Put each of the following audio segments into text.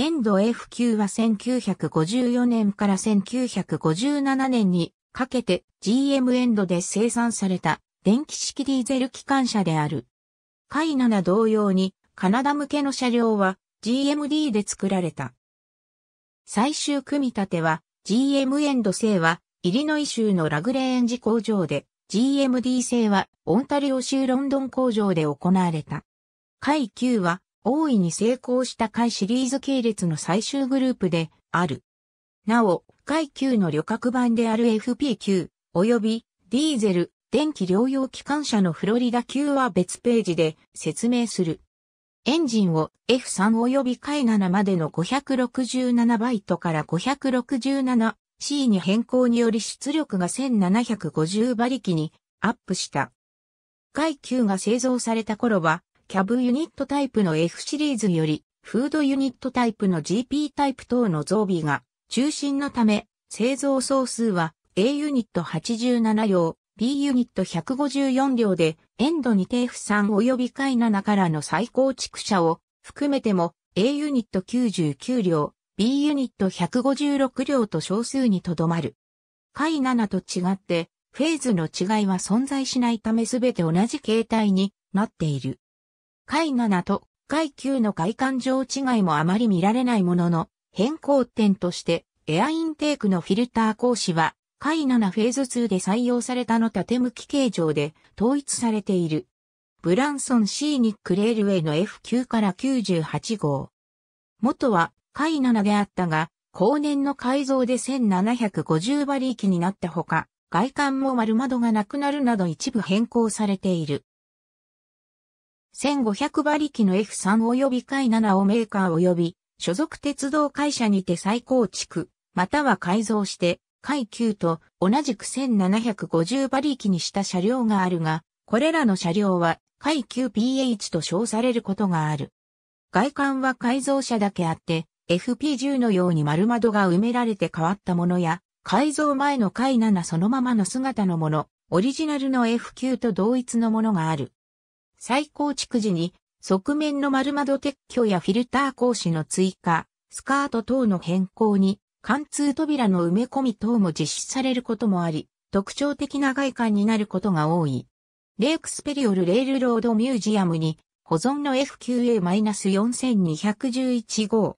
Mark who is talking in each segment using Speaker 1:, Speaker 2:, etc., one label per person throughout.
Speaker 1: エンド F 級は1954年から1957年にかけて GM エンドで生産された電気式ディーゼル機関車である。カイナナ同様にカナダ向けの車両は GMD で作られた。最終組み立ては GM エンド製はイリノイ州のラグレーンジ工場で GMD 製はオンタリオ州ロンドン工場で行われた。階9は大いに成功した下シリーズ系列の最終グループである。なお、階級の旅客版である FP9 及びディーゼル電気療養機関車のフロリダ級は別ページで説明する。エンジンを F3 及び海7までの5 6 7バイトから 567C に変更により出力が1750馬力にアップした。海9が製造された頃はキャブユニットタイプの F シリーズより、フードユニットタイプの GP タイプ等の増備が中心のため、製造総数は A ユニット87両、B ユニット154両で、エンドに定負産及び回7からの再構築車を含めても A ユニット99両、B ユニット156両と少数にとどまる。回7と違って、フェーズの違いは存在しないためすべて同じ形態になっている。階7と階9の外観上違いもあまり見られないものの、変更点として、エアインテークのフィルター格子は、階7フェーズ2で採用されたの縦向き形状で統一されている。ブランソン・シーニック・レールウェイの F9 から98号。元は階7であったが、後年の改造で1750馬力になったほか、外観も丸窓がなくなるなど一部変更されている。1500馬力の F3 及び回7をメーカー及び所属鉄道会社にて再構築、または改造して、回9と同じく1750馬力にした車両があるが、これらの車両は回 9PH と称されることがある。外観は改造車だけあって、FP10 のように丸窓が埋められて変わったものや、改造前の回7そのままの姿のもの、オリジナルの F9 と同一のものがある。再構築時に、側面の丸窓撤去やフィルター格子の追加、スカート等の変更に、貫通扉の埋め込み等も実施されることもあり、特徴的な外観になることが多い。レークスペリオルレールロードミュージアムに、保存の FQA-4211 号。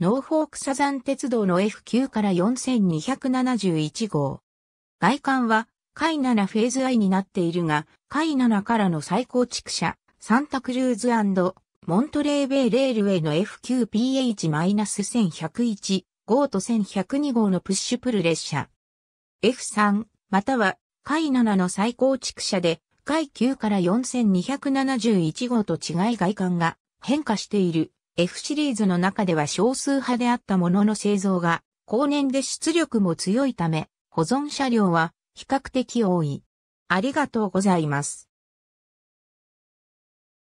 Speaker 1: ノーフォークサザン鉄道の F9 から4271号。外観は海7フェーズ I になっているが、海7からの再構築車、サンタクルーズモントレーベイレールウェイの FQPH-1101 号と1102号のプッシュプル列車。F3 または海7の再構築車で海9から4271号と違い外観が変化している F シリーズの中では少数派であったものの製造が後年で出力も強いため保存車両は比較的多い。ありがとうございます。